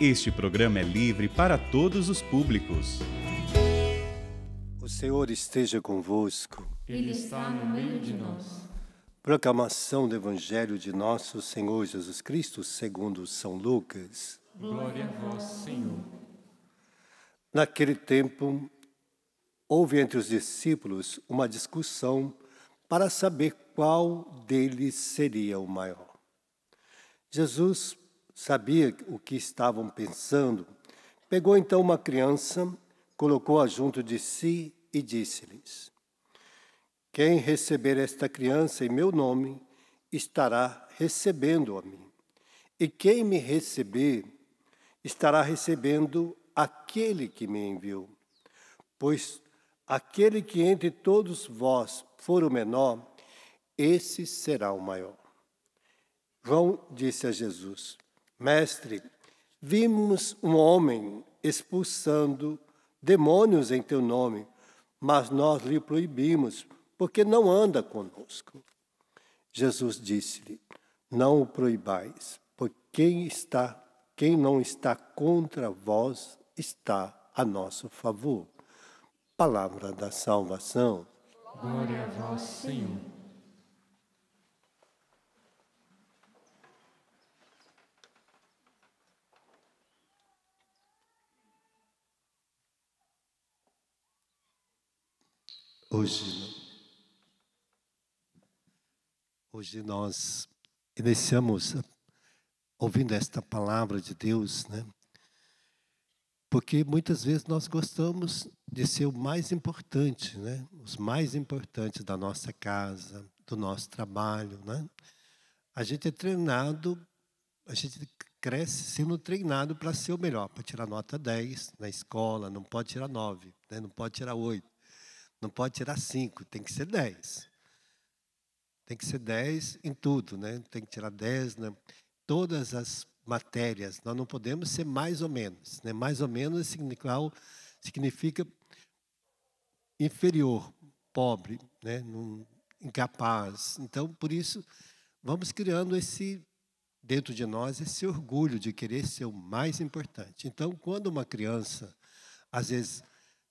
Este programa é livre para todos os públicos. O Senhor esteja convosco. Ele está no meio de nós. Proclamação do Evangelho de nosso Senhor Jesus Cristo, segundo São Lucas. Glória a vós, Senhor. Naquele tempo, houve entre os discípulos uma discussão para saber qual deles seria o maior. Jesus sabia o que estavam pensando, pegou então uma criança, colocou-a junto de si e disse-lhes: Quem receber esta criança em meu nome, estará recebendo a mim. E quem me receber, estará recebendo aquele que me enviou. Pois aquele que entre todos vós for o menor, esse será o maior. João disse a Jesus: Mestre, vimos um homem expulsando demônios em teu nome, mas nós lhe proibimos, porque não anda conosco. Jesus disse-lhe: Não o proibais, porque quem está, quem não está contra vós, está a nosso favor. Palavra da salvação. Glória a vós, Senhor. Hoje, hoje nós iniciamos ouvindo esta palavra de Deus, né? Porque muitas vezes nós gostamos de ser o mais importante, né? Os mais importantes da nossa casa, do nosso trabalho, né? A gente é treinado, a gente cresce sendo treinado para ser o melhor, para tirar nota 10 na escola, não pode tirar 9, né? não pode tirar 8. Não pode tirar cinco, tem que ser dez. Tem que ser dez em tudo, né? Tem que tirar dez né? todas as matérias. Nós não podemos ser mais ou menos, né? Mais ou menos significa inferior, pobre, né? incapaz. Então, por isso, vamos criando esse dentro de nós esse orgulho de querer ser o mais importante. Então, quando uma criança às vezes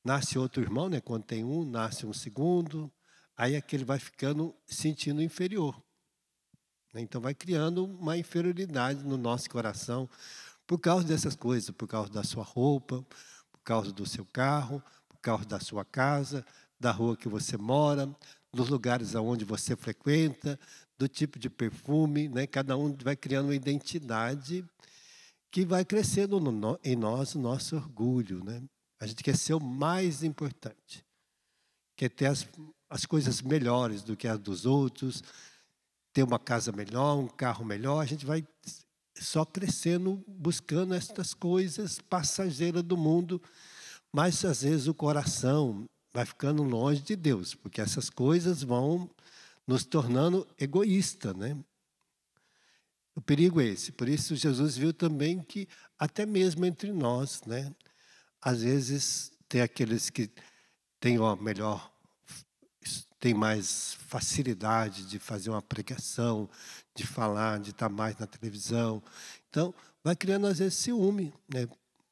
Nasce outro irmão, né? Quando tem um, nasce um segundo. Aí aquele é vai ficando sentindo inferior. Né? Então vai criando uma inferioridade no nosso coração por causa dessas coisas, por causa da sua roupa, por causa do seu carro, por causa da sua casa, da rua que você mora, dos lugares aonde você frequenta, do tipo de perfume, né? Cada um vai criando uma identidade que vai crescendo no, no, em nós o nosso orgulho, né? A gente quer ser o mais importante, quer ter as, as coisas melhores do que as dos outros, ter uma casa melhor, um carro melhor. A gente vai só crescendo, buscando estas coisas passageiras do mundo, mas às vezes o coração vai ficando longe de Deus, porque essas coisas vão nos tornando egoísta, né? O perigo é esse. Por isso Jesus viu também que até mesmo entre nós, né, às vezes, tem aqueles que têm uma melhor tem mais facilidade de fazer uma pregação, de falar, de estar mais na televisão. Então, vai criando, às vezes, ciúme, né?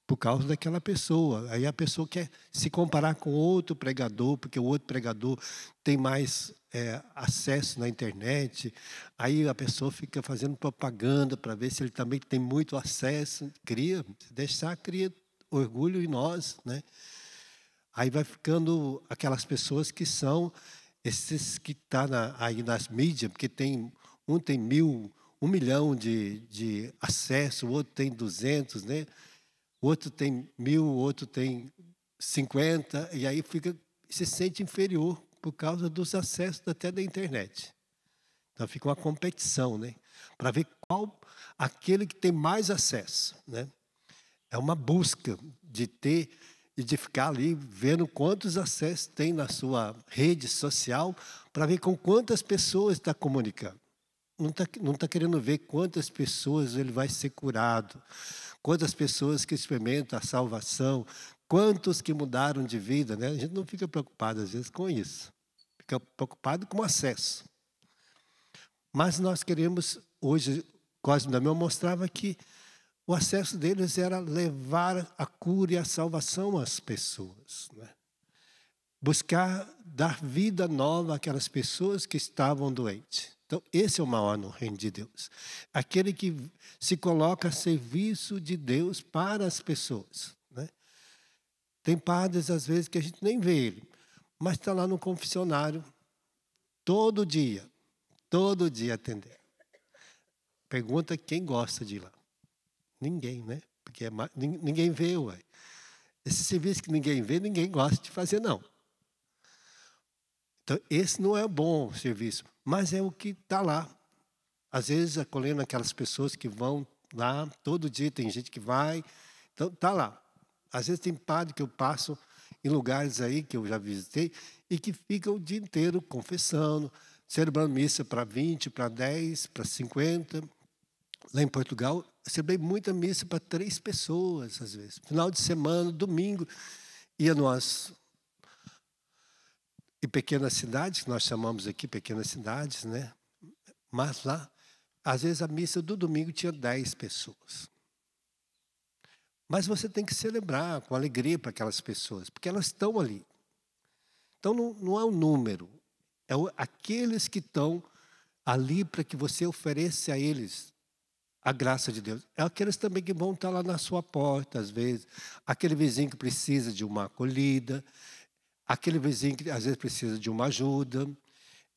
por causa daquela pessoa. Aí a pessoa quer se comparar com outro pregador, porque o outro pregador tem mais é, acesso na internet. Aí a pessoa fica fazendo propaganda para ver se ele também tem muito acesso. Cria, deixar, cria orgulho em nós, né? Aí vai ficando aquelas pessoas que são esses que estão tá na, aí nas mídias, porque tem um tem mil, um milhão de, de acesso, o outro tem 200, né? Outro tem mil, outro tem 50, e aí fica se sente inferior por causa dos acessos até da internet. Então fica uma competição, né? Para ver qual aquele que tem mais acesso, né? É uma busca de ter e de ficar ali vendo quantos acessos tem na sua rede social para ver com quantas pessoas está comunicando. Não está não tá querendo ver quantas pessoas ele vai ser curado, quantas pessoas que experimentam a salvação, quantos que mudaram de vida. Né? A gente não fica preocupado, às vezes, com isso. Fica preocupado com o acesso. Mas nós queremos, hoje, Cosme da Mel mostrava que o acesso deles era levar a cura e a salvação às pessoas. Né? Buscar dar vida nova àquelas pessoas que estavam doentes. Então, esse é o maior no reino de Deus. Aquele que se coloca a serviço de Deus para as pessoas. Né? Tem padres, às vezes, que a gente nem vê ele, mas está lá no confessionário todo dia, todo dia atendendo. Pergunta quem gosta de ir lá. Ninguém, né? Porque é, ninguém vê, ué. Esse serviço que ninguém vê, ninguém gosta de fazer, não. Então, esse não é bom serviço, mas é o que está lá. Às vezes, acolhendo aquelas pessoas que vão lá, todo dia tem gente que vai. Então, está lá. Às vezes, tem padre que eu passo em lugares aí que eu já visitei e que fica o dia inteiro confessando, celebrando missa para 20, para 10, para 50. Lá em Portugal, eu celebrei muita missa para três pessoas, às vezes. Final de semana, domingo. Ia nós. E pequenas cidades, que nós chamamos aqui pequenas cidades, né? Mas lá, às vezes a missa do domingo tinha dez pessoas. Mas você tem que celebrar com alegria para aquelas pessoas, porque elas estão ali. Então não, não é o um número, é o, aqueles que estão ali para que você ofereça a eles a graça de Deus. É aqueles também que vão estar lá na sua porta, às vezes. Aquele vizinho que precisa de uma acolhida. Aquele vizinho que, às vezes, precisa de uma ajuda.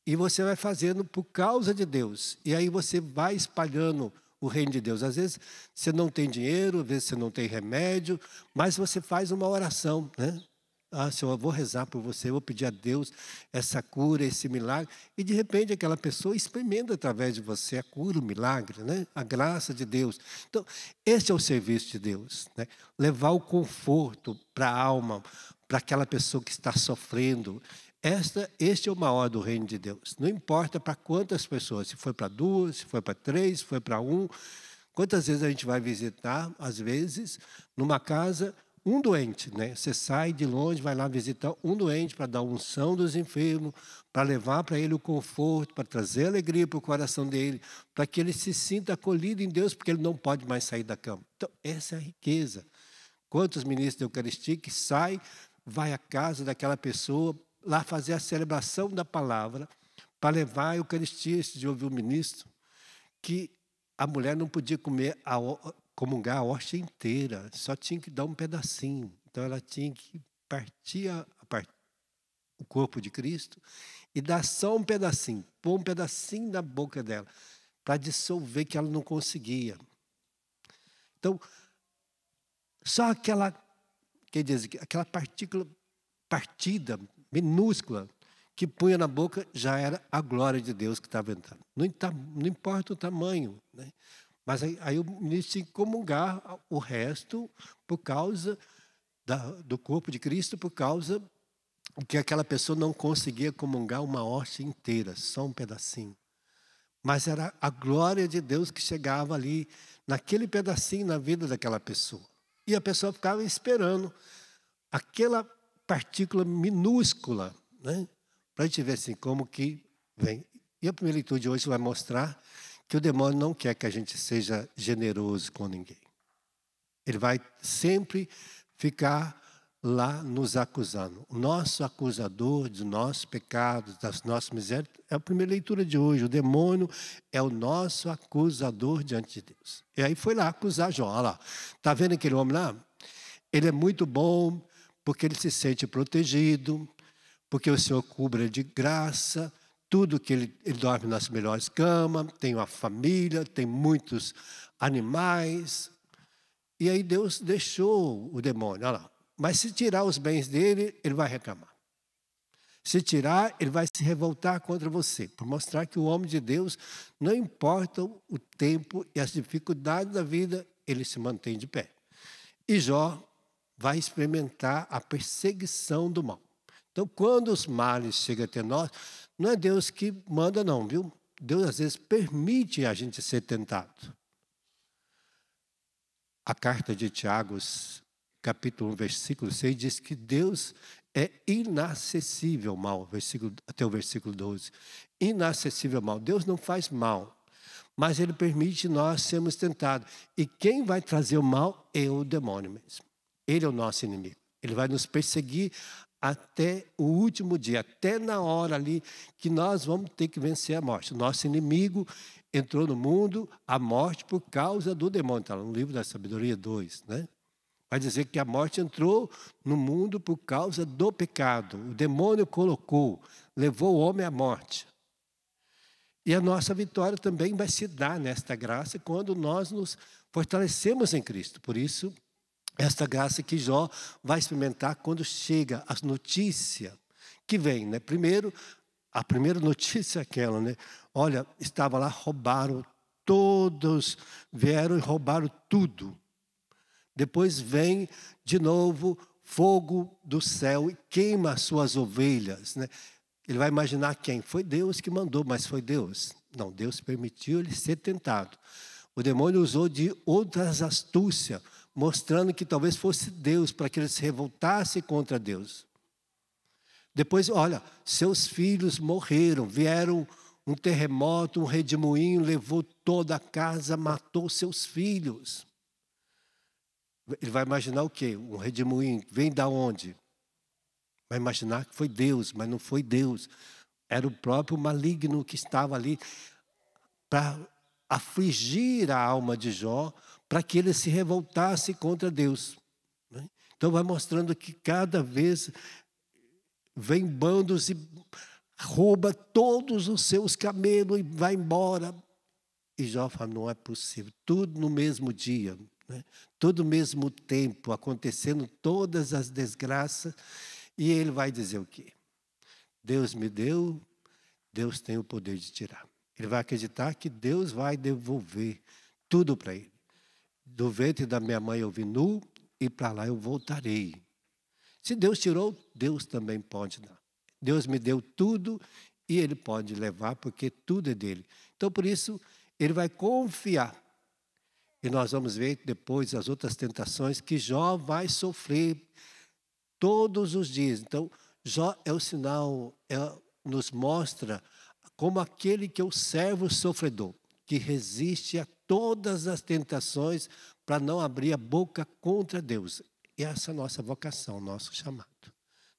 E você vai fazendo por causa de Deus. E aí você vai espalhando o reino de Deus. Às vezes você não tem dinheiro, às vezes você não tem remédio, mas você faz uma oração, né? Ah, Senhor, eu vou rezar por você, eu vou pedir a Deus essa cura, esse milagre. E de repente aquela pessoa experimenta através de você a cura, o milagre, né? a graça de Deus. Então, esse é o serviço de Deus. Né? Levar o conforto para a alma, para aquela pessoa que está sofrendo. Esta, este é o maior do reino de Deus. Não importa para quantas pessoas, se foi para duas, se foi para três, se foi para um. Quantas vezes a gente vai visitar, às vezes, numa casa um doente, né? Você sai de longe, vai lá visitar um doente para dar unção dos enfermos, para levar para ele o conforto, para trazer alegria para o coração dele, para que ele se sinta acolhido em Deus, porque ele não pode mais sair da cama. Então, essa é a riqueza. Quantos ministros da Eucaristia que saem, vai à casa daquela pessoa, lá fazer a celebração da palavra, para levar a Eucaristia. Esse de ouvir o ministro que a mulher não podia comer a comungar a horta inteira, só tinha que dar um pedacinho. Então ela tinha que partir a, a part... o corpo de Cristo e dar só um pedacinho, pôr um pedacinho na boca dela, para dissolver que ela não conseguia. Então, só aquela, quer dizer, aquela partícula partida, minúscula, que punha na boca já era a glória de Deus que estava entrando. Não, não importa o tamanho. Né? Mas aí, aí o ministro tinha que comungar o resto por causa da, do corpo de Cristo, por causa que aquela pessoa não conseguia comungar uma horta inteira, só um pedacinho. Mas era a glória de Deus que chegava ali, naquele pedacinho na vida daquela pessoa. E a pessoa ficava esperando aquela partícula minúscula, né? para a gente ver assim, como que vem. E a primeira leitura de hoje vai mostrar que o demônio não quer que a gente seja generoso com ninguém. Ele vai sempre ficar lá nos acusando. O nosso acusador de nossos pecados, das nossas misérias, é a primeira leitura de hoje. O demônio é o nosso acusador diante de Deus. E aí foi lá acusar João. Olha lá, está vendo aquele homem lá? Ele é muito bom porque ele se sente protegido, porque o Senhor cubra de graça, tudo que ele, ele dorme nas melhores camas, tem uma família, tem muitos animais. E aí Deus deixou o demônio, olha lá. Mas se tirar os bens dele, ele vai reclamar. Se tirar, ele vai se revoltar contra você, para mostrar que o homem de Deus, não importa o tempo e as dificuldades da vida, ele se mantém de pé. E Jó vai experimentar a perseguição do mal. Então, quando os males chegam até nós, não é Deus que manda, não, viu? Deus às vezes permite a gente ser tentado. A carta de Tiago, capítulo 1, versículo 6, diz que Deus é inacessível ao mal, versículo, até o versículo 12. Inacessível ao mal. Deus não faz mal, mas ele permite nós sermos tentados. E quem vai trazer o mal é o demônio mesmo. Ele é o nosso inimigo. Ele vai nos perseguir até o último dia, até na hora ali que nós vamos ter que vencer a morte. Nosso inimigo entrou no mundo, a morte por causa do demônio. Está no livro da Sabedoria 2, né? Vai dizer que a morte entrou no mundo por causa do pecado. O demônio colocou, levou o homem à morte. E a nossa vitória também vai se dar nesta graça quando nós nos fortalecemos em Cristo. Por isso, esta graça que Jó vai experimentar quando chega as notícias que vem, né? Primeiro, a primeira notícia é aquela, né? Olha, estava lá, roubaram todos, vieram e roubaram tudo. Depois vem de novo fogo do céu e queima as suas ovelhas, né? Ele vai imaginar quem? Foi Deus que mandou, mas foi Deus. Não, Deus permitiu ele ser tentado. O demônio usou de outras astúcias mostrando que talvez fosse Deus para que ele se revoltasse contra Deus. Depois, olha, seus filhos morreram, vieram um terremoto, um redemoinho, levou toda a casa, matou seus filhos. Ele vai imaginar o quê? Um redemoinho, vem da onde? Vai imaginar que foi Deus, mas não foi Deus. Era o próprio maligno que estava ali para afligir a alma de Jó, para que ele se revoltasse contra Deus. Né? Então, vai mostrando que cada vez vem bandos e rouba todos os seus camelos e vai embora. E Jó fala: não é possível, tudo no mesmo dia, né? tudo no mesmo tempo, acontecendo todas as desgraças. E ele vai dizer o quê? Deus me deu, Deus tem o poder de tirar. Ele vai acreditar que Deus vai devolver tudo para ele do ventre da minha mãe eu vim nu e para lá eu voltarei. Se Deus tirou, Deus também pode dar. Deus me deu tudo e Ele pode levar, porque tudo é dele. Então, por isso, Ele vai confiar. E nós vamos ver depois as outras tentações que Jó vai sofrer todos os dias. Então, Jó é o sinal, é, nos mostra como aquele que é o servo sofredor que resiste a todas as tentações para não abrir a boca contra Deus. E essa é a nossa vocação, nosso chamado.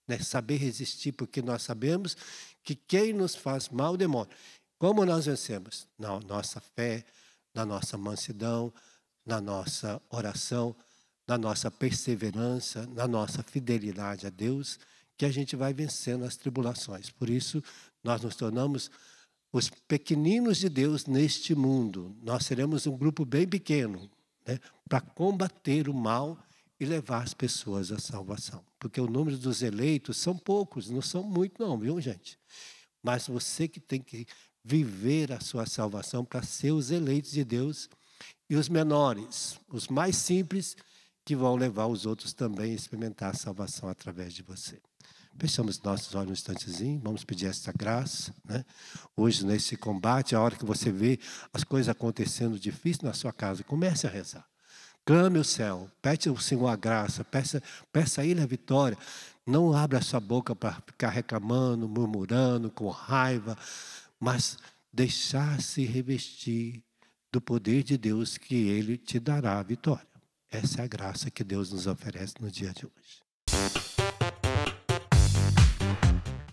Né? Saber resistir, porque nós sabemos que quem nos faz mal, demônio. Como nós vencemos? Na nossa fé, na nossa mansidão, na nossa oração, na nossa perseverança, na nossa fidelidade a Deus, que a gente vai vencendo as tribulações. Por isso, nós nos tornamos os pequeninos de Deus neste mundo. Nós seremos um grupo bem pequeno né, para combater o mal e levar as pessoas à salvação. Porque o número dos eleitos são poucos, não são muito, não, viu, gente? Mas você que tem que viver a sua salvação para ser os eleitos de Deus e os menores, os mais simples, que vão levar os outros também a experimentar a salvação através de você. Fechamos nossos olhos um instantezinho, vamos pedir essa graça. Né? Hoje, nesse combate, a hora que você vê as coisas acontecendo difícil na sua casa, comece a rezar. Clame o céu, pede ao Senhor a graça, peça, peça a Ele a vitória. Não abra a sua boca para ficar reclamando, murmurando, com raiva, mas deixar-se revestir do poder de Deus que Ele te dará a vitória. Essa é a graça que Deus nos oferece no dia de hoje.